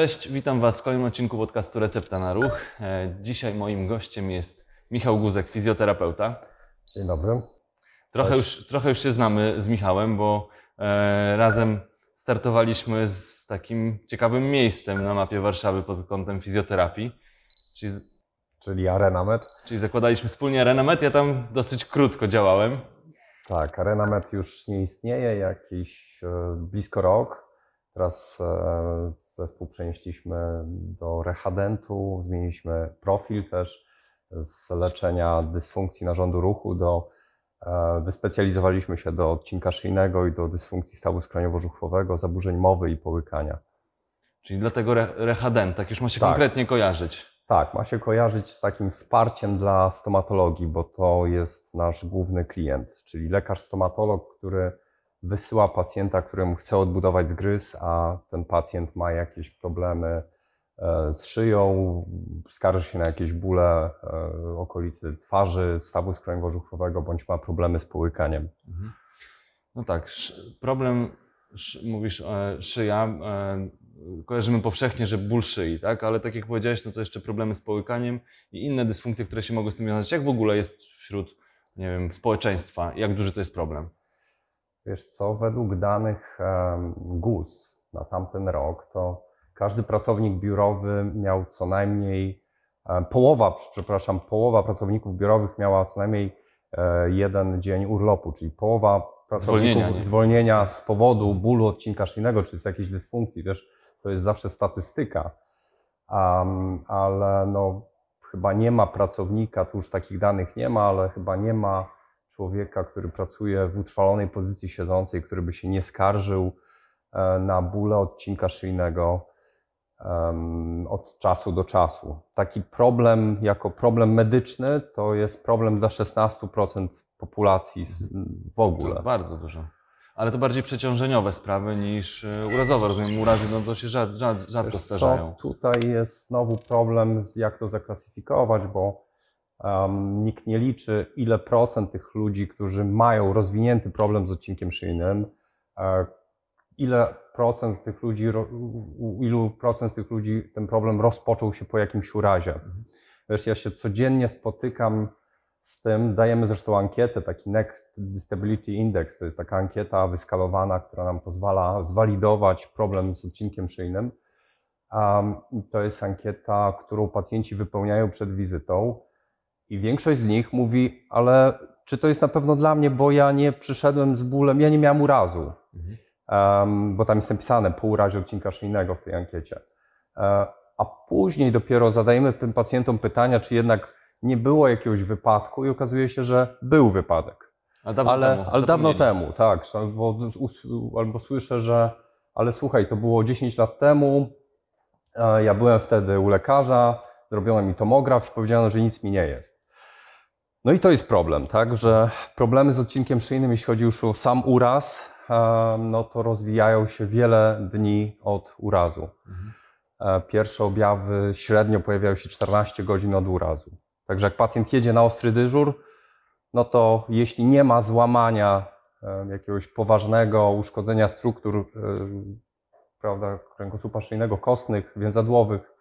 Cześć, witam Was w kolejnym odcinku podcastu Recepta na Ruch. E, dzisiaj moim gościem jest Michał Guzek, fizjoterapeuta. Dzień dobry. Trochę już, trochę już się znamy z Michałem, bo e, razem startowaliśmy z takim ciekawym miejscem na mapie Warszawy pod kątem fizjoterapii, czyli, czyli ArenaMed. Czyli zakładaliśmy wspólnie ArenaMed, ja tam dosyć krótko działałem. Tak, ArenaMed już nie istnieje, jakiś e, blisko rok. Teraz e, zespół przenieśliśmy do rehadentu, zmieniliśmy profil też z leczenia dysfunkcji narządu ruchu do e, wyspecjalizowaliśmy się do odcinka szyjnego i do dysfunkcji stawu skroniowo-żuchwowego, zaburzeń mowy i połykania. Czyli dlatego re rehadent, tak już ma się tak. konkretnie kojarzyć. Tak, ma się kojarzyć z takim wsparciem dla stomatologii, bo to jest nasz główny klient, czyli lekarz stomatolog, który wysyła pacjenta, któremu chce odbudować zgryz, a ten pacjent ma jakieś problemy e, z szyją, skarży się na jakieś bóle e, okolicy twarzy, stawu skrońwożuchowego, bądź ma problemy z połykaniem. Mhm. No tak, problem, mówisz, e, szyja, kojarzymy powszechnie, że ból szyi, tak? ale tak jak powiedziałeś, no to jeszcze problemy z połykaniem i inne dysfunkcje, które się mogą z tym wiązać. Jak w ogóle jest wśród, nie wiem, społeczeństwa? Jak duży to jest problem? Wiesz co, według danych GUS na tamten rok, to każdy pracownik biurowy miał co najmniej, e, połowa, przepraszam, połowa pracowników biurowych miała co najmniej e, jeden dzień urlopu, czyli połowa pracowników zwolnienia, zwolnienia z powodu bólu odcinka szyjnego, czy z jakiejś dysfunkcji, wiesz, to jest zawsze statystyka, um, ale no chyba nie ma pracownika, tu już takich danych nie ma, ale chyba nie ma człowieka, który pracuje w utrwalonej pozycji siedzącej, który by się nie skarżył e, na bóle odcinka szyjnego od czasu do czasu. Taki problem jako problem medyczny to jest problem dla 16% populacji mhm. w ogóle. To bardzo dużo. Ale to bardziej przeciążeniowe sprawy niż e, urazowe. Rozumiem, urazy no to się rzad, rzad, rzadko tutaj jest znowu problem, jak to zaklasyfikować, bo nikt nie liczy, ile procent tych ludzi, którzy mają rozwinięty problem z odcinkiem szyjnym, e, ile procent tych ludzi, u ilu procent z tych ludzi ten problem rozpoczął się po jakimś urazie. Mhm. Wiesz, ja się codziennie spotykam z tym, dajemy zresztą ankietę, taki Next Disability Index, to jest taka ankieta wyskalowana, która nam pozwala zwalidować problem z odcinkiem szyjnym. to jest ankieta, którą pacjenci wypełniają przed wizytą i większość z nich mówi, ale czy to jest na pewno dla mnie, bo ja nie przyszedłem z bólem, ja nie miałem urazu. Mhm. Um, bo tam jest napisane po urazie odcinka szyjnego w tej ankiecie. E, a później dopiero zadajemy tym pacjentom pytania, czy jednak nie było jakiegoś wypadku i okazuje się, że był wypadek. A dawno ale, temu, ale dawno temu, tak. Albo, albo słyszę, że ale słuchaj, to było 10 lat temu, e, ja byłem wtedy u lekarza, zrobiono mi tomograf i powiedziano, że nic mi nie jest. No i to jest problem, tak, że problemy z odcinkiem szyjnym, jeśli chodzi już o sam uraz, e, no to rozwijają się wiele dni od urazu. E, pierwsze objawy średnio pojawiają się 14 godzin od urazu. Także jak pacjent jedzie na ostry dyżur, no to jeśli nie ma złamania e, jakiegoś poważnego uszkodzenia struktur prawda, kręgosłupa szyjnego, kostnych, więzadłowych,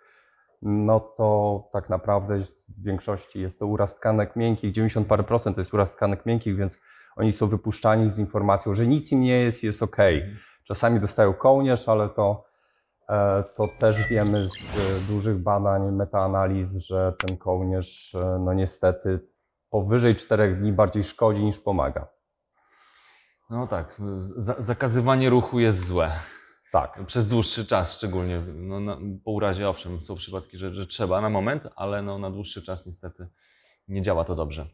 no to tak naprawdę w większości jest to uraz tkanek miękkich, 90 parę procent to jest uraz tkanek miękkich, więc oni są wypuszczani z informacją, że nic im nie jest, jest ok. Mhm. Czasami dostają kołnierz, ale to, e, to też wiemy z dużych badań, metaanaliz, że ten kołnierz e, no niestety powyżej 4 dni bardziej szkodzi niż pomaga. No tak, zakazywanie ruchu jest złe. Tak. Przez dłuższy czas szczególnie. No, na, po urazie owszem, są przypadki, że, że, trzeba na moment, ale no, na dłuższy czas niestety nie działa to dobrze.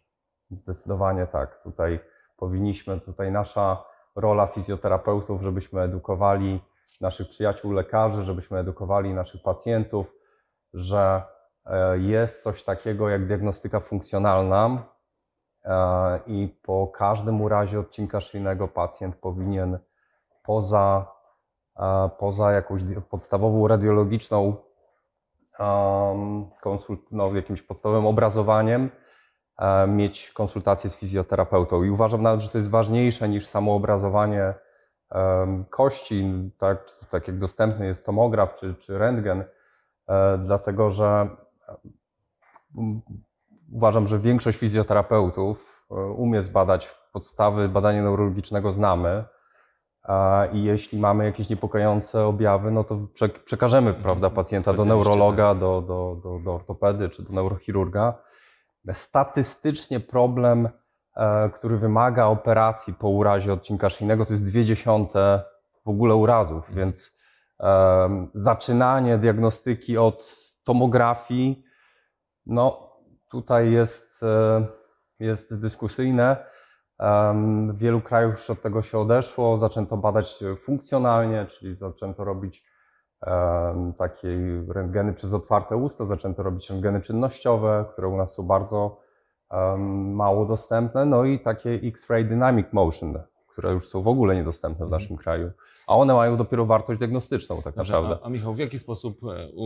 Zdecydowanie tak. Tutaj powinniśmy, tutaj nasza rola fizjoterapeutów, żebyśmy edukowali naszych przyjaciół lekarzy, żebyśmy edukowali naszych pacjentów, że e, jest coś takiego jak diagnostyka funkcjonalna e, i po każdym urazie odcinka szyjnego pacjent powinien poza poza jakąś podstawową radiologiczną, konsult, no, jakimś podstawowym obrazowaniem, e, mieć konsultację z fizjoterapeutą. I uważam nawet, że to jest ważniejsze niż samo obrazowanie kości, tak, tak jak dostępny jest tomograf czy, czy rentgen, e, dlatego że uważam, że większość fizjoterapeutów e, umie zbadać podstawy badania neurologicznego, znamy i jeśli mamy jakieś niepokojące objawy, no to przekażemy mhm. prawda, pacjenta do neurologa, tak. do, do, do, do ortopedy czy do neurochirurga. Statystycznie problem, e, który wymaga operacji po urazie odcinka szyjnego, to jest dwie dziesiąte w ogóle urazów, mhm. więc um, zaczynanie diagnostyki od tomografii, no tutaj jest, e, jest dyskusyjne. W wielu krajach już od tego się odeszło, zaczęto badać funkcjonalnie, czyli zaczęto robić takie rentgeny przez otwarte usta, zaczęto robić rentgeny czynnościowe, które u nas są bardzo mało dostępne, no i takie X-ray dynamic motion, które już są w ogóle niedostępne w mhm. naszym kraju, a one mają dopiero wartość diagnostyczną tak Dobrze, naprawdę. A, a, Michał, w jaki sposób e, u,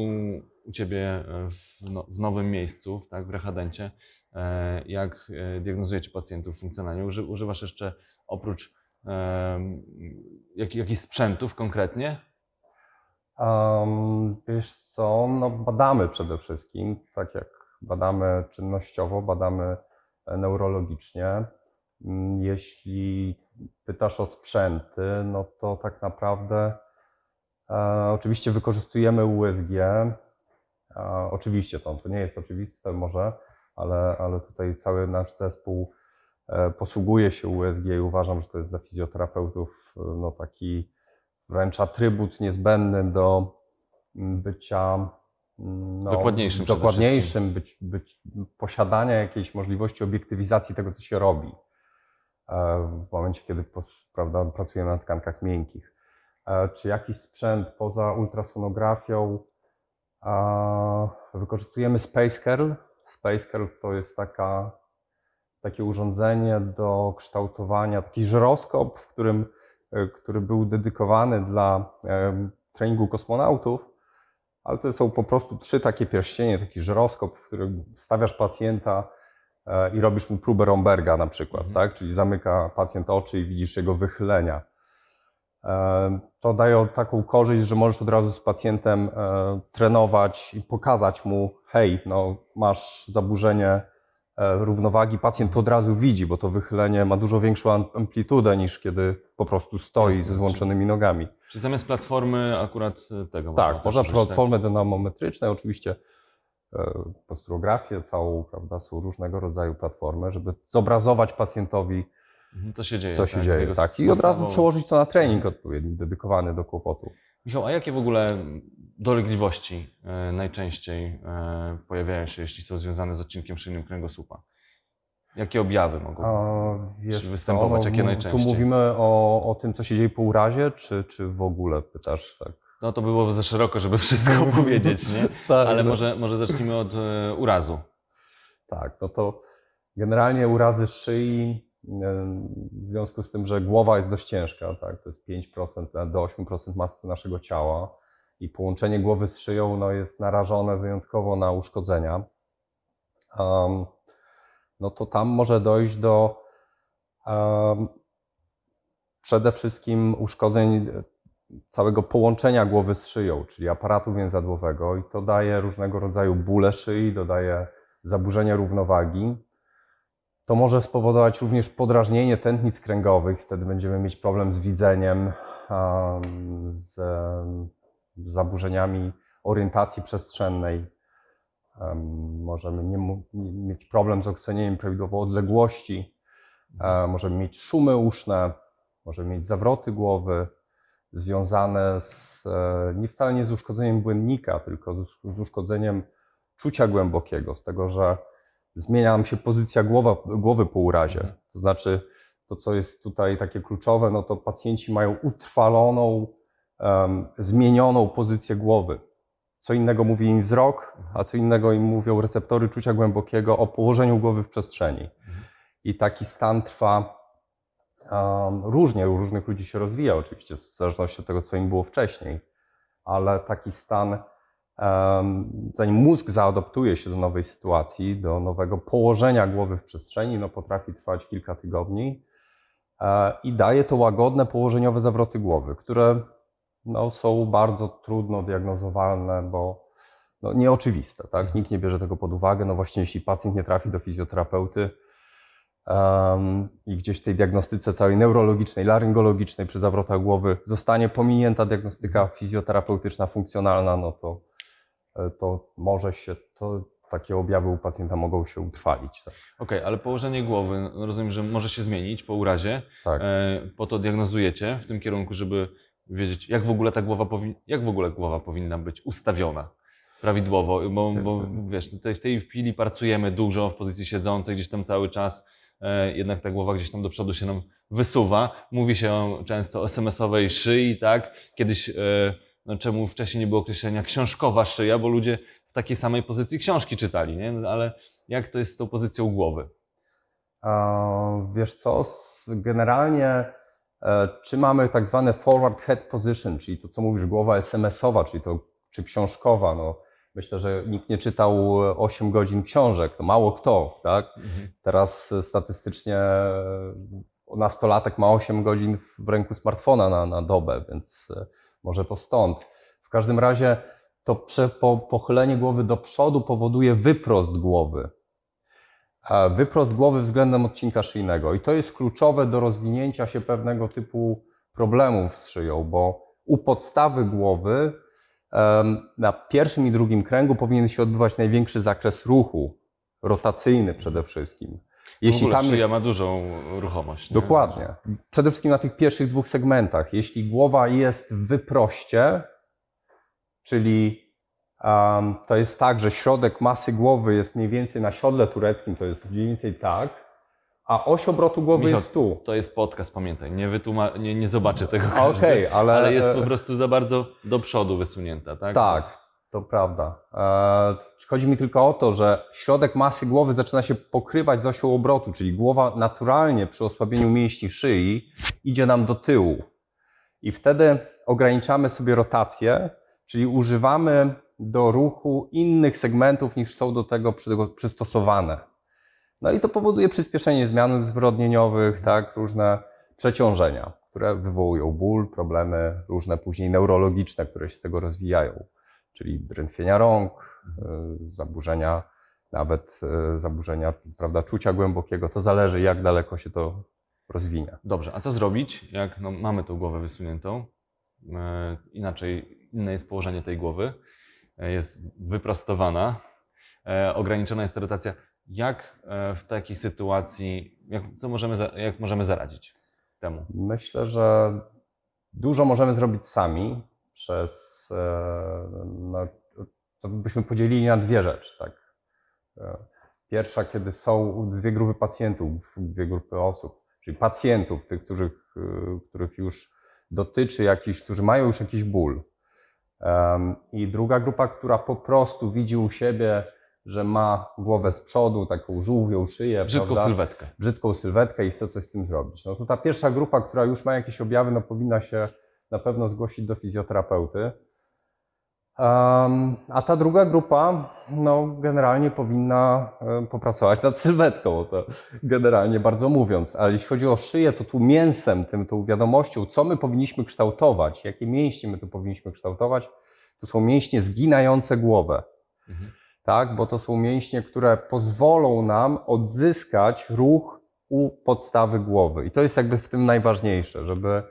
u Ciebie e, w, no, w, nowym miejscu, tak, w rehadencie, e, jak diagnozujecie pacjentów funkcjonalnie? Uży, używasz jeszcze oprócz um, jak, jakichś sprzętów konkretnie? Um, wiesz co, no badamy przede wszystkim, tak jak badamy czynnościowo, badamy neurologicznie, Mm, jeśli pytasz o sprzęty, no to tak naprawdę e, oczywiście wykorzystujemy USG. E, oczywiście to, to nie jest oczywiste może, ale, ale tutaj cały nasz zespół e, posługuje się USG i uważam, że to jest dla fizjoterapeutów e, no, taki wręcz atrybut niezbędny do mm, bycia mm, no, dokładniejszym, dokładniejszym być, być, posiadania jakiejś możliwości obiektywizacji tego, co się robi. E, w momencie, kiedy prawda, pracujemy na tkankach miękkich. E, czy jakiś sprzęt poza ultrasonografią wykorzystujemy Space Curl to jest taka, takie urządzenie do kształtowania, taki żyroskop, w którym, e, który był dedykowany dla treningu kosmonautów, ale to są po prostu trzy takie pierścienie, taki żyroskop, w którym stawiasz pacjenta i robisz mu próbę Romberga na przykład, mhm. tak? czyli zamyka pacjent oczy i widzisz jego wychylenia. E, to daje taką korzyść, że możesz od razu z pacjentem e, trenować i pokazać mu, hej, no, masz zaburzenie e, równowagi, pacjent to od razu widzi, bo to wychylenie ma dużo większą amplitudę niż kiedy po prostu stoi ze złączonymi nogami. Czy zamiast platformy akurat tego tak, można Tak, można platformy dynamometryczne oczywiście E, Posturografię, całą, prawda, są różnego rodzaju platformy, żeby zobrazować pacjentowi mhm, to się dzieje, co się tak, dzieje. Tak. I od razu przełożyć to na trening odpowiedni, dedykowany do kłopotu. Michał, a jakie w ogóle dolegliwości e, najczęściej e, pojawiają się, jeśli są związane z odcinkiem szyjnym kręgosłupa? Jakie objawy mogą a, występować? To, jakie no, najczęściej? Tu mówimy o, o tym, co się dzieje po urazie, czy, czy w ogóle pytasz tak? No to byłoby za szeroko, żeby wszystko powiedzieć, nie? tak, ale no. może, może zacznijmy od e, urazu. Tak, no to generalnie urazy szyi e, w związku z tym, że głowa jest dość ciężka, tak? to jest 5% do 8% masy naszego ciała i połączenie głowy z szyją no, jest narażone wyjątkowo na uszkodzenia, um, no to tam może dojść do um, przede wszystkim uszkodzeń całego połączenia głowy z szyją, czyli aparatu więzadłowego, i to daje różnego rodzaju bóle szyi, dodaje zaburzenia równowagi. To może spowodować również podrażnienie tętnic kręgowych, wtedy będziemy mieć problem z widzeniem, z zaburzeniami orientacji przestrzennej. Możemy nie mieć problem z ocenieniem prawidłowo odległości, e, możemy mieć szumy uszne, możemy mieć zawroty głowy, związane z, e, nie wcale nie z uszkodzeniem błędnika, tylko z, uszkodzeniem czucia głębokiego, z tego, że zmienia nam się pozycja głowa, głowy po urazie. Mhm. To znaczy, to co jest tutaj takie kluczowe, no to pacjenci mają utrwaloną, um, zmienioną pozycję głowy. Co innego mówi im wzrok, a co innego im mówią receptory czucia głębokiego o położeniu głowy w przestrzeni. Mhm. I taki stan trwa różnie u różnych ludzi się rozwija, oczywiście, w zależności od tego, co im było wcześniej, ale taki stan, zanim mózg zaadoptuje się do nowej sytuacji, do nowego położenia głowy w przestrzeni, no potrafi trwać kilka tygodni e, i daje to łagodne położeniowe zawroty głowy, które no, są bardzo trudno diagnozowalne, bo no, nieoczywiste. Tak? Nikt nie bierze tego pod uwagę. No właśnie, jeśli pacjent nie trafi do fizjoterapeuty, um, i gdzieś tej diagnostyce całej neurologicznej, laryngologicznej przy zawrotach głowy zostanie pominięta diagnostyka fizjoterapeutyczna, funkcjonalna, no to, e, to może się to, takie objawy u pacjenta mogą się utrwalić. Tak. Okej, okay, ale położenie głowy, no rozumiem, że może się zmienić po urazie. Tak. E, po to diagnozujecie w tym kierunku, żeby wiedzieć, jak w ogóle ta głowa, powi- jak w ogóle głowa powinna być ustawiona prawidłowo, bo, bo yy, yy. wiesz, no tutaj w tej chwili pracujemy dużo w pozycji siedzącej gdzieś tam cały czas E, jednak ta głowa gdzieś tam do przodu się nam wysuwa. Mówi się często o SMS-owej szyi, tak? Kiedyś, e, no czemu wcześniej nie było określenia książkowa szyja, bo ludzie w takiej samej pozycji książki czytali, nie? No, ale jak to jest z tą pozycją głowy? Wiesz co, generalnie e, czy mamy tak zwane forward head position, czyli to co mówisz, głowa SMS-owa, czyli to czy książkowa, no Myślę, że nikt nie czytał 8 e, godzin książek, to mało kto, tak? Mhm. Teraz e, statystycznie e, nastolatek ma 8 godzin w ręku smartfona na, na dobę, więc może to stąd. W każdym razie to pochylenie głowy do przodu powoduje wyprost głowy. Wyprost głowy względem odcinka szyjnego. I to jest kluczowe do rozwinięcia się pewnego typu problemów z szyją, bo u podstawy głowy na pierwszym i drugim kręgu powinien się odbywać największy zakres ruchu, rotacyjny przede wszystkim. Jeśli w ogóle tam jest... ma dużą ruchomość. Nie? Dokładnie. Przede wszystkim na tych pierwszych dwóch segmentach. Jeśli głowa jest w wyproście, czyli um, to jest tak, że środek masy głowy jest mniej więcej na siodle tureckim, to jest mniej więcej tak, a oś obrotu głowy Michał, jest tu. To jest podcast, pamiętaj, nie, wytłuma- nie, nie zobaczy tego każdy, okay, ale... ale jest e- po prostu za bardzo do przodu wysunięta, tak? Tak, to prawda. E, chodzi mi tylko o to, że środek masy głowy zaczyna się pokrywać z osią obrotu, czyli głowa naturalnie przy osłabieniu mięśni szyi idzie nam do tyłu. I wtedy ograniczamy sobie rotację, czyli używamy do ruchu innych segmentów niż są do tego przystosowane. No i to powoduje przyspieszenie zmian zwrodnieniowych, tak, różne przeciążenia, które wywołują ból, problemy różne później neurologiczne, które się z tego rozwijają, czyli drętwienia rąk, y, zaburzenia, nawet y, zaburzenia prawda, czucia głębokiego. To zależy, jak daleko się to rozwinie. Dobrze, a co zrobić, jak no, mamy tą głowę wysuniętą? Y, inaczej, inne jest położenie tej głowy, jest wyprostowana, ograniczona jest rotacja jak e, w takiej sytuacji, jak, co możemy, jak możemy zaradzić temu? Myślę, że dużo możemy zrobić sami przez, e, no, to byśmy podzielili na dwie rzeczy, tak. E, pierwsza, kiedy są dwie grupy pacjentów, dwie grupy osób, czyli pacjentów, tych, których, których już dotyczy jakiś, którzy mają już jakiś ból. I druga grupa, która po prostu widzi u siebie że ma głowę z przodu, taką żółwią szyję. Brzydką prawda? sylwetkę. Brzydką sylwetkę i chce coś z tym zrobić. No to ta pierwsza grupa, która już ma jakieś objawy, no powinna się na pewno zgłosić do fizjoterapeuty. Um, a ta druga grupa, no generalnie powinna popracować nad sylwetką, to generalnie bardzo mówiąc. Ale jeśli chodzi o szyję, to tu mięsem, tym, tą wiadomością, co my powinniśmy kształtować, jakie mięśnie my tu powinniśmy kształtować, to są mięśnie zginające głowę. Mhm tak? bo to są mięśnie, które pozwolą nam odzyskać ruch u podstawy głowy. I to jest jakby w tym najważniejsze, żeby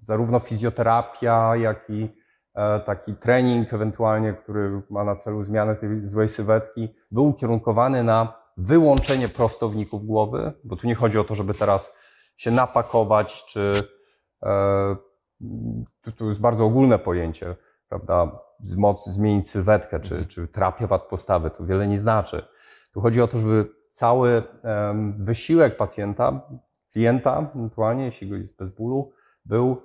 zarówno fizjoterapia, jak i e, taki trening ewentualnie, który ma na celu zmianę tej złej sylwetki, był ukierunkowany na wyłączenie prostowników głowy, bo tu nie chodzi o to, żeby teraz się napakować, czy e, to jest bardzo ogólne pojęcie, prawda, zmienić sylwetkę, czy, mhm. czy terapia wad postawy, to wiele nie znaczy. Tu chodzi o to, żeby cały wysiłek pacjenta, klienta, ewentualnie, jeśli go jest bez bólu, był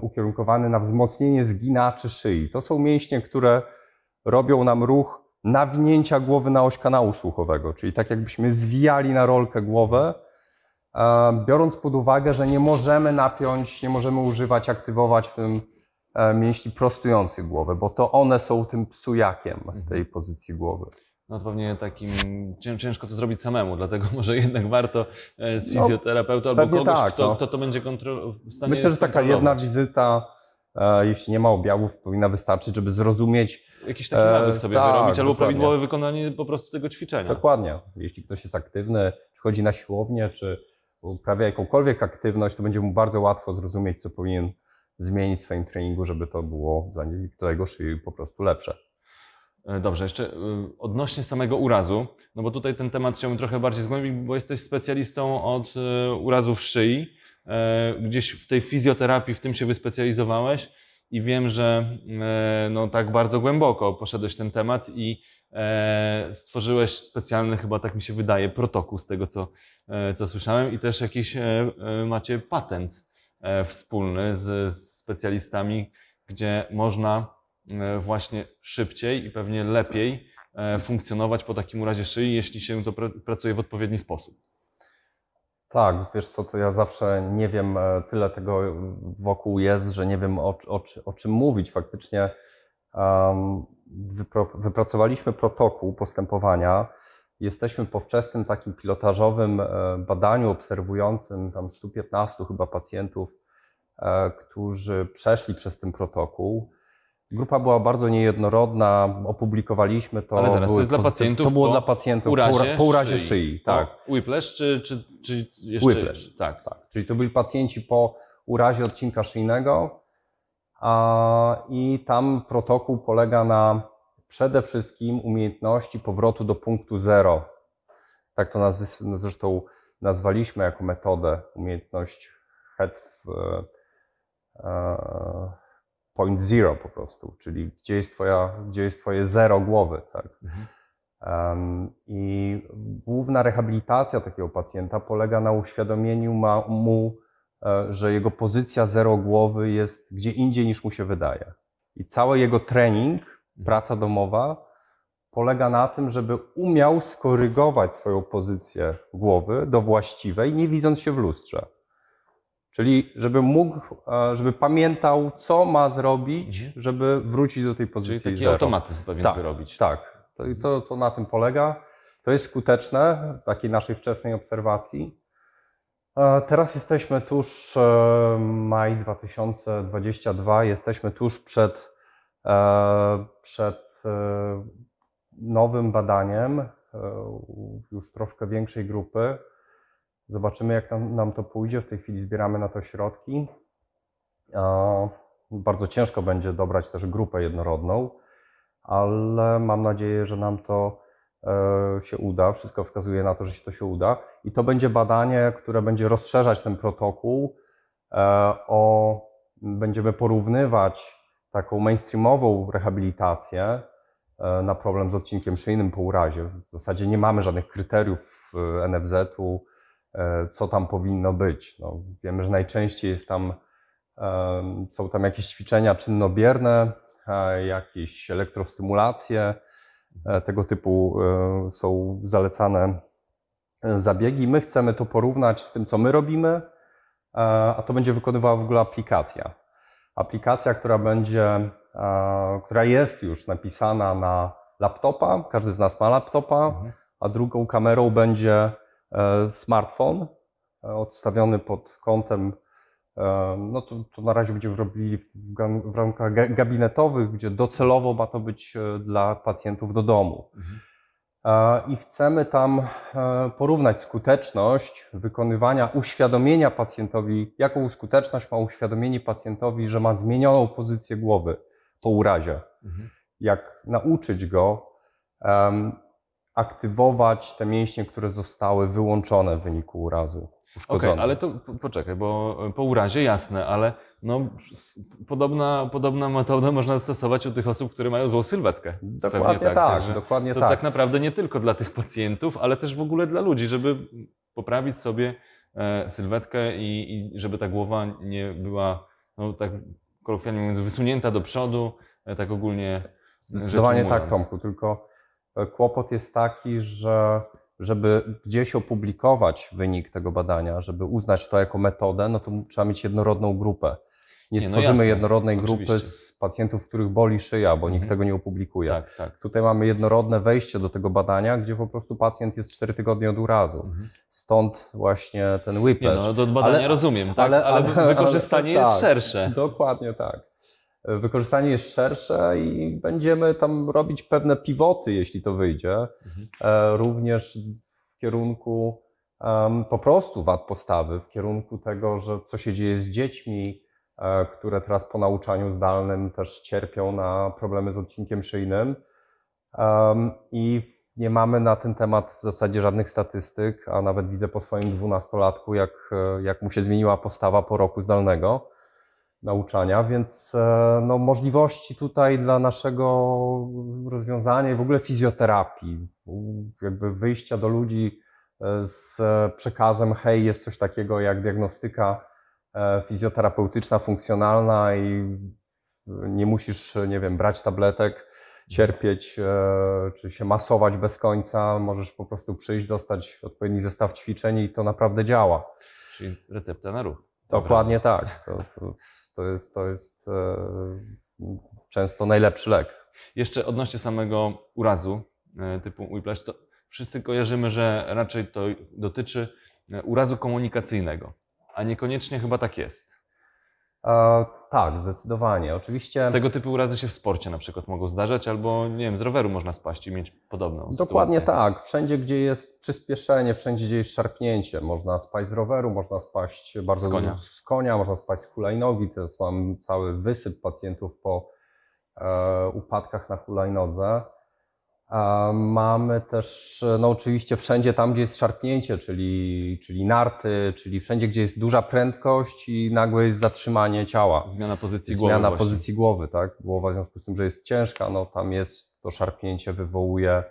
ukierunkowany na wzmocnienie zginaczy szyi. To są mięśnie, które robią nam ruch nawinięcia głowy na oś kanału słuchowego, czyli tak jakbyśmy zwijali na rolkę głowę, biorąc pod uwagę, że nie możemy napiąć, nie możemy używać, aktywować w tym E, mięśni prostujących głowę, bo to one są tym psujakiem mhm. tej pozycji głowy. No to pewnie takim ciężko to zrobić samemu, dlatego może jednak warto e, z fizjoterapeutą no, albo kogoś, tak, kto, no. kto to będzie kontro- w stanie Myślę, że taka jedna wizyta, e, jeśli nie ma objawów, powinna wystarczyć, żeby zrozumieć. Jakiś taki e, nawyk sobie e, tak, wyrobić albo prawidłowe wykonanie po prostu tego ćwiczenia. Dokładnie. Jeśli ktoś jest aktywny, czy chodzi na siłownię, czy uprawia jakąkolwiek aktywność, to będzie mu bardzo łatwo zrozumieć, co powinien zmienić w swoim treningu, żeby to było dla niego szyi po prostu lepsze. E, dobrze, jeszcze e, odnośnie samego urazu, no bo tutaj ten temat chciałbym trochę bardziej zgłębić, bo jesteś specjalistą od e, urazów szyi. Gdzieś w tej fizjoterapii, w tym się wyspecjalizowałeś i wiem, że no, tak bardzo głęboko poszedłeś w ten temat i stworzyłeś specjalny, chyba tak mi się wydaje, protokół z tego, co, co słyszałem i też jakiś macie patent E, wspólny z, specjalistami, gdzie można e, właśnie szybciej i pewnie lepiej e, funkcjonować po takim urazie szyi, jeśli się to pracuje w odpowiedni sposób. Tak, wiesz co, to ja zawsze nie wiem, tyle tego wokół jest, że nie wiem o, o, o czym mówić. Faktycznie um, wypro, wypracowaliśmy protokół postępowania, jesteśmy po wczesnym takim pilotażowym e, badaniu obserwującym tam 115 chyba pacjentów, e, którzy przeszli przez ten protokół. Grupa była bardzo niejednorodna, opublikowaliśmy to. Ale zaraz, to jest dla pacjentów To było po, dla pacjentów urazie po, po urazie szyi, szyi tak. Whiplash czy, czy, czy jeszcze... Whiplash, tak, tak. Czyli to byli pacjenci po urazie odcinka szyjnego a, i tam protokół polega na przede wszystkim umiejętności powrotu do punktu zero. Tak to nazwy, zresztą nazwaliśmy jako metodę umiejętność head w, e, e, point zero po prostu, czyli gdzie jest, twoja, gdzie jest twoje zero głowy. Tak? Mhm. Um, I główna rehabilitacja takiego pacjenta polega na uświadomieniu ma, mu, e, że jego pozycja zero głowy jest gdzie indziej niż mu się wydaje. I cały jego trening Mhm. praca domowa polega na tym, żeby umiał skorygować swoją pozycję głowy do właściwej, nie widząc się w lustrze. Czyli żeby mógł, e, żeby pamiętał, co ma zrobić, mhm. żeby wrócić do tej pozycji Czyli taki zero. automatyzm pewien tak, wyrobić. Tak, to, mhm. to na tym polega. To jest skuteczne w takiej naszej wczesnej obserwacji. E, teraz jesteśmy tuż e, maj 2022, jesteśmy tuż przed E, przed e, nowym badaniem e, już troszkę większej grupy zobaczymy, jak nam to pójdzie. W tej chwili zbieramy na to środki. Bardzo ciężko będzie dobrać też grupę jednorodną, ale mam nadzieję, że nam to się uda. Wszystko wskazuje na to, że się to się uda. I to będzie badanie, które będzie rozszerzać ten protokół o będziemy porównywać taką mainstreamową rehabilitację e, na problem z odcinkiem szyjnym po urazie. W zasadzie nie mamy żadnych kryteriów e, NFZ-u, e, co tam powinno być. No, wiemy, że najczęściej jest tam, są tam jakieś ćwiczenia czynnobierne, jakieś elektrostymulacje, tego typu są zalecane zabiegi. My chcemy to porównać z tym, co my robimy, a to będzie wykonywała w ogóle aplikacja aplikacja, która będzie, e, która jest już napisana na laptopa, każdy z nas ma laptopa, mhm. a drugą kamerą będzie e, smartfon e, odstawiony pod kątem no to, to, na razie będziemy robili w, w, w, gabinetowych, gdzie docelowo ma to być dla pacjentów do domu. Mhm i chcemy tam e, porównać skuteczność wykonywania uświadomienia pacjentowi, jaką skuteczność ma uświadomienie pacjentowi, że ma zmienioną pozycję głowy po urazie. Mhm. Jak nauczyć go aktywować te mięśnie, które zostały wyłączone w wyniku urazu. Okej, okay, ale to poczekaj, bo e, po urazie jasne, ale no, podobna, podobna metoda można zastosować u tych osób, które mają złą sylwetkę. Dokładnie tak. tak, tak dokładnie to tak. tak naprawdę nie tylko dla tych pacjentów, ale też w ogóle dla ludzi, żeby poprawić sobie e, sylwetkę i, i żeby ta głowa nie była, no, tak kolokwialnie mówiąc, wysunięta do przodu, e, tak ogólnie. Zdecydowanie tak, Tomku, tylko e, kłopot jest taki, że żeby gdzieś opublikować wynik tego badania, żeby uznać to jako metodę, no to trzeba mieć jednorodną grupę nie, no stworzymy no jednorodnej Oczywiście. grupy z pacjentów, których boli szyja, bo mhm. nikt tego nie opublikuje. Tak, tak. Tutaj mamy jednorodne wejście do tego badania, gdzie po prostu pacjent jest 4 tygodnie od urazu. Mhm. Stąd właśnie ten whiplash. Nie, no, do badania ale, rozumiem, tak? ale, ale, ale, wykorzystanie jest tak, szersze. Dokładnie tak wykorzystanie jest szersze i będziemy tam robić pewne pivoty, jeśli to wyjdzie, mhm. E, również w kierunku um, po prostu wad postawy, w kierunku tego, że co się dzieje z dziećmi, E, które teraz po nauczaniu zdalnym też cierpią na problemy z odcinkiem szyjnym. I nie mamy na ten temat w zasadzie żadnych statystyk, a nawet widzę po swoim dwunastolatku, jak, e, jak mu się zmieniła postawa po roku zdalnego nauczania, więc e, no, możliwości tutaj dla naszego rozwiązania i w ogóle fizjoterapii, jakby wyjścia do ludzi z przekazem, hej, jest coś takiego jak diagnostyka E, fizjoterapeutyczna, funkcjonalna i nie musisz, nie wiem, brać tabletek, cierpieć, e, czy się masować bez końca. Możesz po prostu przyjść, dostać odpowiedni zestaw ćwiczeń i to naprawdę działa. Czyli recepta na ruch. Dokładnie tak. To, to, to jest, to jest e, często najlepszy lek. Jeszcze odnośnie samego urazu e, typu whiplash, to wszyscy kojarzymy, że raczej to dotyczy urazu komunikacyjnego a niekoniecznie chyba tak jest. E, tak, zdecydowanie. Oczywiście. Tego typu urazy się w sporcie na przykład mogą zdarzać, albo nie wiem, z roweru można spaść i mieć podobną. Dokładnie sytuację. tak. Wszędzie, gdzie jest przyspieszenie, wszędzie, gdzie jest szarpnięcie, można spaść z roweru, można spaść bardzo z konia, z konia można spaść z hulajnogi. Teraz mam cały wysyp pacjentów po e, upadkach na hulajnodze. Mamy też, no oczywiście wszędzie tam, gdzie jest szarpnięcie, czyli, czyli narty, czyli wszędzie, gdzie jest duża prędkość i nagłe jest zatrzymanie ciała. Zmiana pozycji Zmiana głowy. Zmiana pozycji głowy, tak? Głowa w związku z tym, że jest ciężka, no tam jest to szarpnięcie wywołuje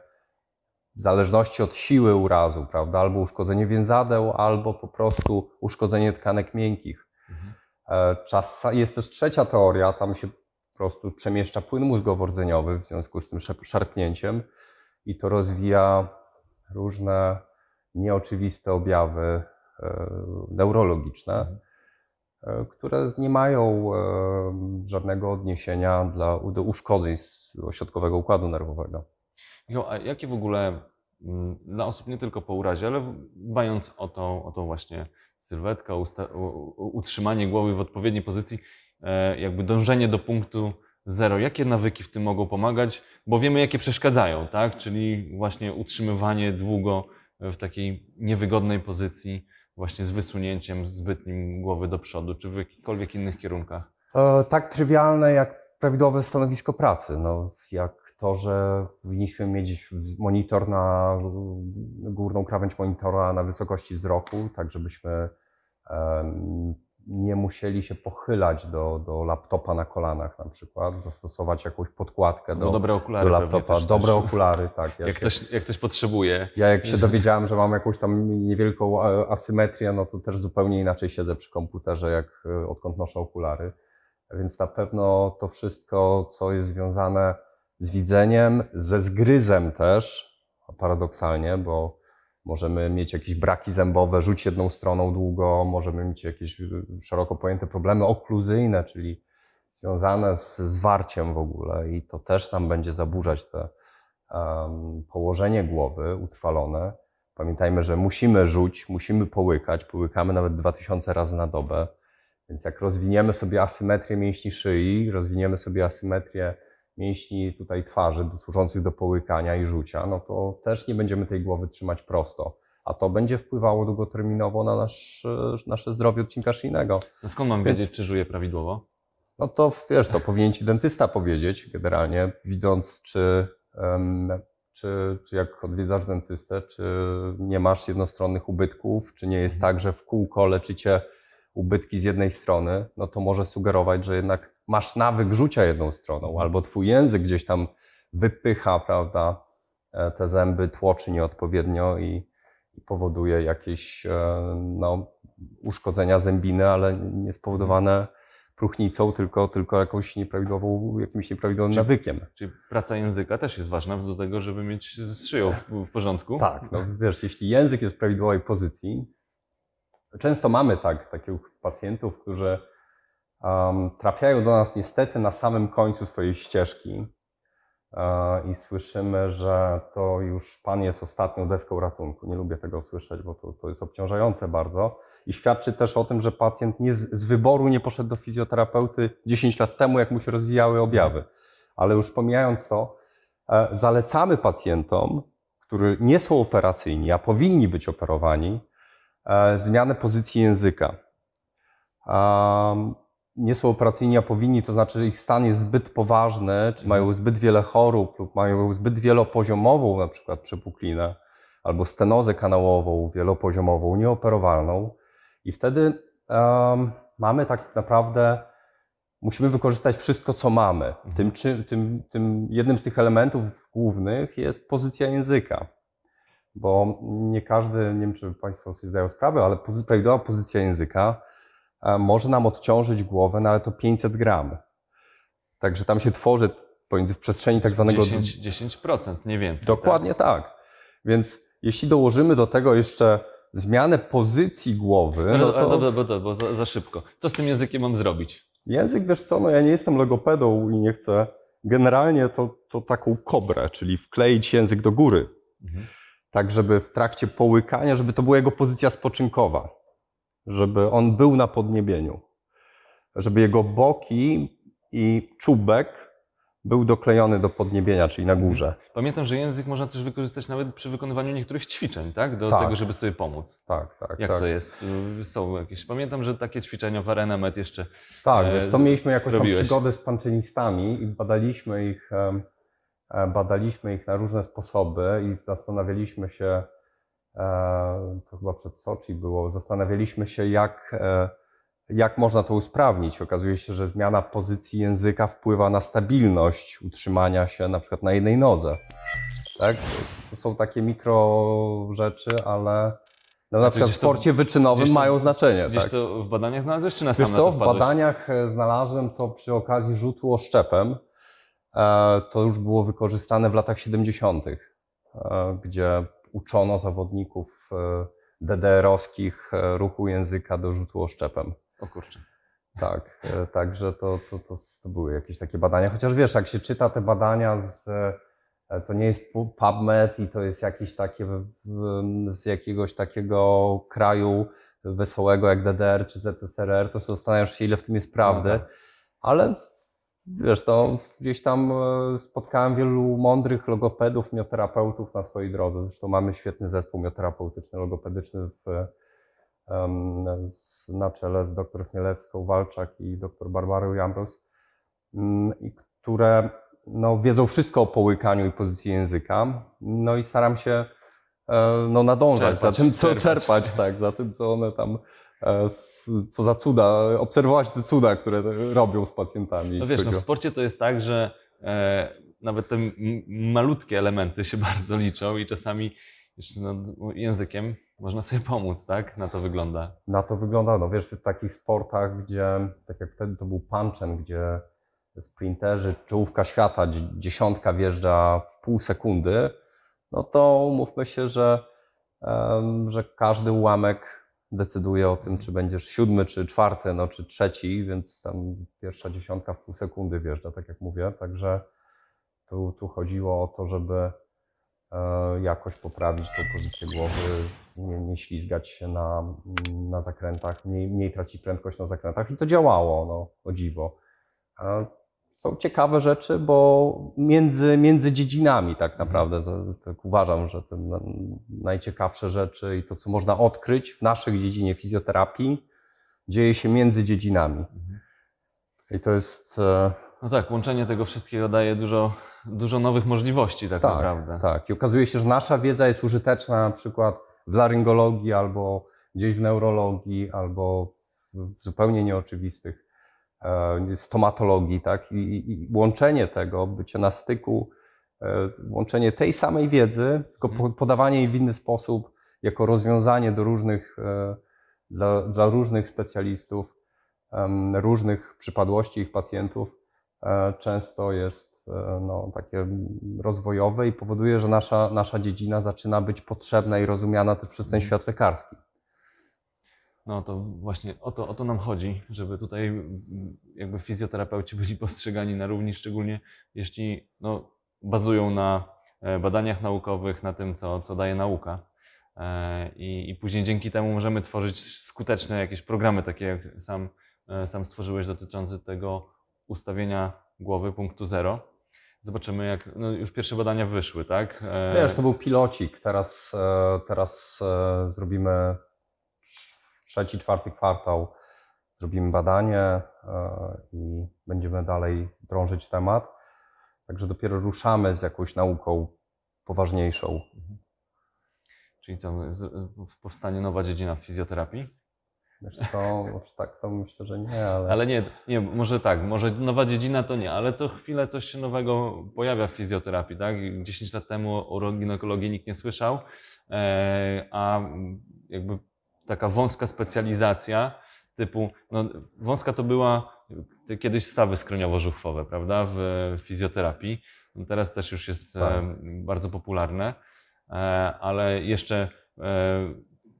w zależności od siły urazu, prawda? Albo uszkodzenie więzadeł, albo po prostu uszkodzenie tkanek miękkich. Mhm. E, czas, jest też trzecia teoria, tam się prostu przemieszcza płyn mózgowodzeniowy w związku z tym szarpnięciem i to rozwija różne nieoczywiste objawy e, neurologiczne, mhm. e, które nie mają e, żadnego odniesienia dla, do uszkodzeń ośrodkowego układu nerwowego. Jo, a jakie w ogóle mm, dla osób nie tylko po urazie, ale dbając o tą, o tą właśnie sylwetkę, usta- utrzymanie głowy w odpowiedniej pozycji, E, jakby dążenie do punktu zero. Jakie nawyki w tym mogą pomagać? Bo wiemy, jakie przeszkadzają, tak? Czyli właśnie utrzymywanie długo w takiej niewygodnej pozycji, właśnie z wysunięciem zbytnim głowy do przodu, czy w jakichkolwiek innych kierunkach. E, tak trywialne jak prawidłowe stanowisko pracy. No, jak to, że powinniśmy mieć monitor na górną krawędź monitora na wysokości wzroku, tak żebyśmy nie musieli się pochylać do, do laptopa na kolanach na przykład, zastosować jakąś podkładkę no do, dobre okulary do laptopa. Też, dobre też, okulary, tak. Ja jak, się, ktoś, jak ktoś potrzebuje. Ja jak się dowiedziałem, że mam jakąś tam niewielką e, asymetrię, no to też zupełnie inaczej siedzę przy komputerze, jak e, odkąd noszę okulary. Więc na pewno to wszystko, co jest związane z widzeniem, ze zgryzem też, paradoksalnie, bo Możemy mieć jakieś braki zębowe, rzuć jedną stroną długo, możemy mieć jakieś y, szeroko pojęte problemy okluzyjne, czyli związane z zwarciem w ogóle, i to też nam będzie zaburzać te um, położenie głowy utrwalone. Pamiętajmy, że musimy rzuć, musimy połykać, połykamy nawet 2000 razy na dobę. Więc jak rozwiniemy sobie asymetrię mięśni szyi, rozwiniemy sobie asymetrię mięśni tutaj twarzy służących do połykania i rzucia, no to też nie będziemy tej głowy trzymać prosto. A to będzie wpływało długoterminowo na nasz, nasze zdrowie odcinka szyjnego. No skąd mam Więc... wiedzieć, czy żuję prawidłowo? No to wiesz, to powinien ci dentysta powiedzieć generalnie, widząc, czy, um, czy, czy jak odwiedzasz dentystę, czy nie masz jednostronnych ubytków, czy nie jest mhm. tak, że w kółko leczycie ubytki z jednej strony, no to może sugerować, że jednak masz nawyk rzucia jedną stroną, albo twój język gdzieś tam wypycha, prawda, e, te zęby tłoczy nieodpowiednio i, i powoduje jakieś e, no, uszkodzenia zębiny, ale nie spowodowane próchnicą, tylko, tylko jakąś nieprawidłową, jakimś nieprawidłowym czyli, nawykiem. Czyli praca języka też jest ważna do tego, żeby mieć z szyją w porządku. Tak, no wiesz, jeśli język jest w prawidłowej pozycji, Często mamy tak, takich pacjentów, którzy um, trafiają do nas niestety na samym końcu swojej ścieżki um, i słyszymy, że to już Pan jest ostatnią deską ratunku. Nie lubię tego słyszeć, bo to, to jest obciążające bardzo i świadczy też o tym, że pacjent nie z, z wyboru nie poszedł do fizjoterapeuty 10 lat temu, jak mu się rozwijały objawy. Ale już pomijając to, e, zalecamy pacjentom, którzy nie są operacyjni, a powinni być operowani, E, zmianę pozycji języka. E, nie są operacyjni powinni, to znaczy ich stan jest zbyt poważny, czy mhm. mają zbyt wiele chorób lub mają zbyt wielopoziomową na przykład przepuklinę albo stenozę kanałową wielopoziomową, nieoperowalną i wtedy um, mamy tak naprawdę, musimy wykorzystać wszystko, co mamy. Mhm. Tym, czy, tym, tym jednym z tych elementów głównych jest pozycja języka bo nie każdy, nie wiem czy Państwo sobie zdają sprawę, ale prawidłowa pozycja języka e, może nam odciążyć głowę nawet no to 500 gram. Także tam się tworzy pomiędzy w przestrzeni tak zwanego... 10%, 10% nie więcej. Tak? Dokładnie tak. tak. Więc jeśli dołożymy do tego jeszcze zmianę pozycji głowy... No, no to... Dobra, bo, bo za, za szybko. Co z tym językiem mam zrobić? Język, wiesz co, no ja nie jestem logopedą i nie chcę... Generalnie to, to taką kobrę, czyli wkleić język do góry. Mhm tak żeby w trakcie połykania, żeby to była jego pozycja spoczynkowa, żeby on był na podniebieniu, żeby jego boki i czubek był doklejony do podniebienia, czyli na górze. Pamiętam, że język można też wykorzystać nawet przy wykonywaniu niektórych ćwiczeń, tak? Do tak. tego, żeby sobie pomóc. Tak, tak. Jak tak. to jest? Y, są jakieś. Pamiętam, że takie ćwiczenia w Arenamet jeszcze. Tak, e, wiesz co, mieliśmy jakąś tam przygodę z panczynistami i badaliśmy ich. E, E, badaliśmy ich na różne sposoby i zastanawialiśmy się, e, to chyba przed Soczi było, zastanawialiśmy się, jak, e, jak można to usprawnić. Okazuje się, że zmiana pozycji języka wpływa na stabilność utrzymania się na przykład na jednej nodze. Tak? To są takie mikro rzeczy, ale no, na przykład w sporcie to, wyczynowym to, mają znaczenie. Gdzieś tak? to w badaniach znalazłeś, czy na Wiesz co, na to w badaniach znalazłem to przy okazji rzutu oszczepem. E, to już było wykorzystane w latach 70., e, gdzie uczono zawodników e, DDR-owskich ruchu języka do rzutu oszczepem. O kurczę. Tak, także to, to, to, to, były jakieś takie badania. Chociaż wiesz, jak się czyta te badania z. To nie jest PubMed i to jest jakieś takie z jakiegoś takiego kraju wesołego jak DDR czy ZSRR, to się zastanawiasz się, ile w tym jest prawdy. No tak. Ale wiesz, to gdzieś tam e, spotkałem wielu mądrych logopedów, mioterapeutów na swojej drodze. Zresztą mamy świetny zespół mioterapeutyczny, logopedyczny w, z, na czele z dr Chmielewską Walczak i dr Barbarą Jambros, mm, i które no, wiedzą wszystko o połykaniu i pozycji języka. No i staram się E, no, nadążać czerpać, za tym, co czerpać. czerpać, tak, za tym, co one tam e, co za cuda, obserwować te cuda, które robią z pacjentami. No wiesz, no w sporcie to jest tak, że e, nawet te malutkie elementy się bardzo liczą i czasami jeszcze no, językiem można sobie pomóc, tak? Na to wygląda. Na to wygląda, no wiesz, w takich sportach, gdzie, tak jak wtedy to był punchen, gdzie sprinterzy, czołówka świata, dziesiątka wjeżdża w pół sekundy, no to umówmy się, że, że każdy ułamek decyduje o tym, czy będziesz siódmy, czy czwarty, no, czy trzeci, więc tam pierwsza dziesiątka w pół sekundy wjeżdża, tak jak mówię. Także tu, tu chodziło o to, żeby e, jakoś poprawić tą pozycję głowy, nie, nie ślizgać się na, na zakrętach, mniej, mniej tracić prędkość na zakrętach i to działało, no, o dziwo są ciekawe rzeczy, bo między, między dziedzinami tak naprawdę, tak uważam, że te najciekawsze rzeczy i to, co można odkryć w naszej dziedzinie fizjoterapii, dzieje się między dziedzinami. Mhm. I to jest... E, no tak, łączenie tego wszystkiego daje dużo, dużo nowych możliwości tak, tak naprawdę. Tak, i okazuje się, że nasza wiedza jest użyteczna na przykład w laryngologii albo gdzieś w neurologii albo w zupełnie nieoczywistych z e, tak? I, i, łączenie tego, bycie na styku, e, łączenie tej samej wiedzy, tylko mhm. podawanie jej w inny sposób, jako rozwiązanie do różnych, e, dla, dla różnych specjalistów, różnych przypadłości ich pacjentów, często jest no, takie rozwojowe i powoduje, że nasza, nasza dziedzina zaczyna być potrzebna i rozumiana też przez ten mhm. świat lekarski. No to właśnie o to, o to nam chodzi, żeby tutaj mm, jakby fizjoterapeuci byli postrzegani na równi, szczególnie jeśli no, bazują na e, badaniach naukowych, na tym, co, co daje nauka. E, I, I później dzięki temu możemy tworzyć skuteczne jakieś programy, takie jak sam, e, sam stworzyłeś, dotyczące tego ustawienia głowy punktu zero. Zobaczymy, jak no już pierwsze badania wyszły, tak? Wiesz, to był pilocik. Teraz, teraz zrobimy trzeci, czwarty kwartał zrobimy badanie e, i będziemy dalej drążyć temat. Także dopiero ruszamy z jakąś nauką poważniejszą. Mhm. Czyli co powstanie nowa dziedzina w fizjoterapii? Wiesz co, znaczy tak, to myślę, że nie, ale... Ale nie, nie, może tak, może nowa dziedzina to nie, ale co chwilę coś się nowego pojawia w fizjoterapii, tak? 10 lat temu o ginekologii nikt nie słyszał, e, a jakby taka wąska specjalizacja, typu, no, wąska to była y, kiedyś stawy skroniowo-żuchwowe, prawda, w fizjoterapii. No teraz też już jest tak. bardzo popularne, e, ale jeszcze e,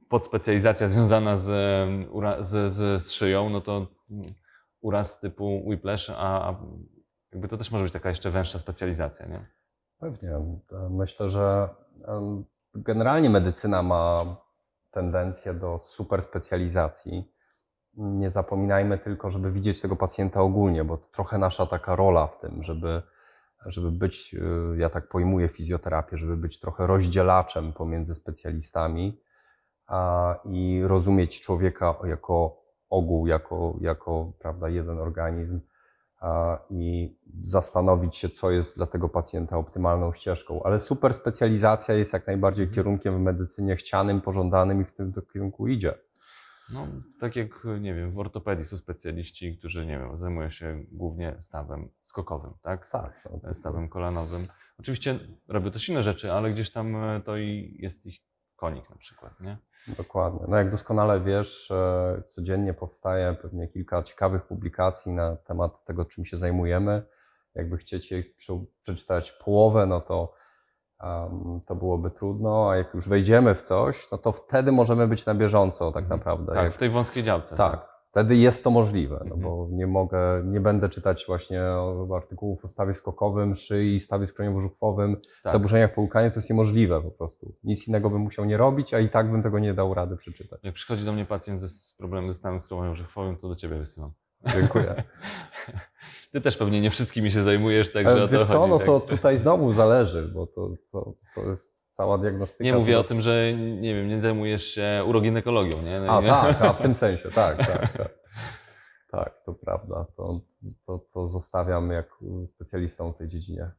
podspecjalizacja związana z, z, z, z szyją, no to mm, uraz typu whiplash, a, a jakby to też może być taka jeszcze węższa specjalizacja, nie? Pewnie. Myślę, że generalnie medycyna ma tendencję do super specjalizacji Nie zapominajmy tylko, żeby widzieć tego pacjenta ogólnie, bo to trochę nasza taka rola w tym, żeby, żeby być, y, ja tak pojmuję fizjoterapię, żeby być trochę rozdzielaczem pomiędzy specjalistami a, i rozumieć człowieka jako ogół, jako, jako prawda, jeden organizm i zastanowić się, co jest dla tego pacjenta optymalną ścieżką. Ale super specjalizacja jest jak najbardziej mhm. kierunkiem w medycynie chcianym, pożądanym i w tym kierunku idzie. No, tak jak, nie wiem, w ortopedii są specjaliści, którzy, nie wiem, zajmują się głównie stawem skokowym, tak? Tak. tak, tak. Stawem kolanowym. Oczywiście robią też inne rzeczy, ale gdzieś tam e, to i jest ich konik na przykład, nie? Dokładnie. No jak doskonale wiesz, e, codziennie powstaje pewnie kilka ciekawych publikacji na temat tego, czym się zajmujemy. Jakby chciecie przeczytać połowę, no to um, to byłoby trudno, a jak już wejdziemy w coś, no to wtedy możemy być na bieżąco tak mhm. naprawdę. Tak, jak... w tej wąskiej działce. Tak, wtedy jest to możliwe, no mhm. bo nie mogę, nie będę czytać właśnie artykułów o stawie skokowym, szyi, stawie skroniowo-żuchwowym, tak. zaburzeniach połykania, to jest niemożliwe po prostu. Nic innego bym musiał nie robić, a i tak bym tego nie dał rady przeczytać. Jak przychodzi do mnie pacjent z problemem ze stawem skroniowo-żuchwowym, to do Ciebie wysyłam. Dziękuję. Ty też pewnie nie wszystkimi się zajmujesz, także Wiesz o to Wiesz co, no tak? to tutaj znowu zależy, bo to, to, to jest cała diagnostyka. Nie mówię z... o tym, że nie wiem, nie zajmujesz się uroginekologią, nie? No, a nie? tak, a w tym sensie, tak, tak, tak. Tak, to prawda. To, to, to zostawiam jak specjalistą w tej dziedzinie.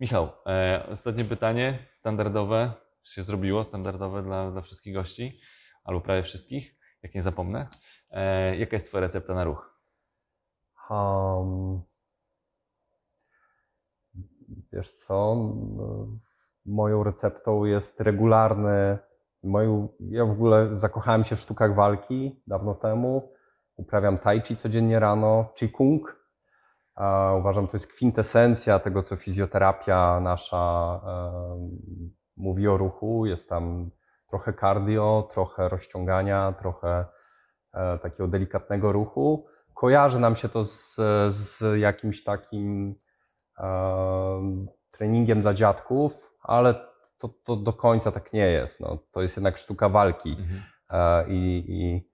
Michał, e, ostatnie pytanie, standardowe, się zrobiło, standardowe dla, dla wszystkich gości, albo prawie wszystkich, jak nie zapomnę. E, jaka jest Twoja recepta na ruch? Um, wiesz co, no, moją receptą jest regularny. Moją, ja w ogóle zakochałem się w sztukach walki dawno temu. Uprawiam tai chi codziennie rano, chi kung Uważam, to jest kwintesencja tego, co fizjoterapia nasza mówi o ruchu. Jest tam trochę cardio, trochę rozciągania, trochę e, takiego delikatnego ruchu. Kojarzy nam się to z, z jakimś takim treningiem dla dziadków, ale to, to do końca tak nie jest. No, to jest jednak sztuka walki mhm. E, I, i,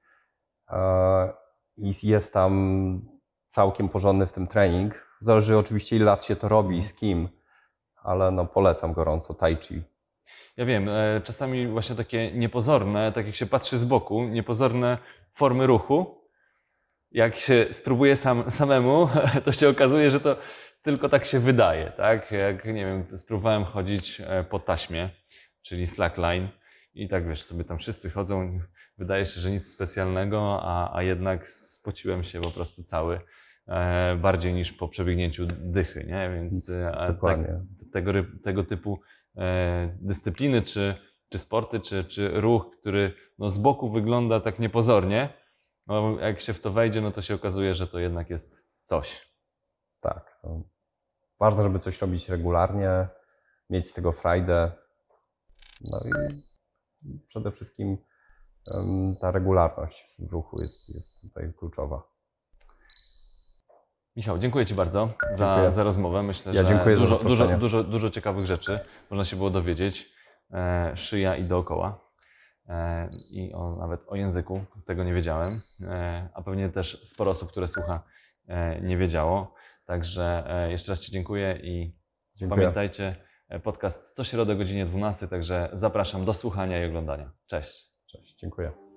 e, i jest tam całkiem porządny w tym trening. Zależy oczywiście, ile lat się to robi i mhm. z kim, ale no, polecam gorąco tai chi. Ja wiem, e, czasami właśnie takie niepozorne, tak jak się patrzy z boku, niepozorne formy ruchu, jak się spróbuje sam, samemu, to się okazuje, że to tylko tak się wydaje, tak? Jak, nie wiem, spróbowałem chodzić e, po taśmie, czyli slackline i tak, wiesz, sobie tam wszyscy chodzą, wydaje się, że nic specjalnego, a, a jednak spociłem się po prostu cały e, bardziej niż po przebiegnięciu dychy, nie? Więc e, tak, tego, tego typu e, dyscypliny, czy, czy sporty, czy, czy ruch, który no, z boku wygląda tak niepozornie, no, jak się w to wejdzie, no to się okazuje, że to jednak jest coś. Tak. No. Ważne, żeby coś robić regularnie, mieć z tego frajdę. No i przede wszystkim ta regularność w ruchu jest, jest tutaj kluczowa. Michał, dziękuję Ci bardzo Za, za rozmowę. Myślę, ja że dużo, dużo, dużo, dużo ciekawych rzeczy można się było dowiedzieć. E, szyja i dookoła. E, I o, nawet o języku tego nie wiedziałem, e, a pewnie też sporo osób, które słucha, e, nie wiedziało. Także e, jeszcze raz Ci dziękuję i dziękuję. pamiętajcie, e, podcast co środę o godzinie 12, także zapraszam do słuchania i oglądania. Cześć. Cześć, dziękuję.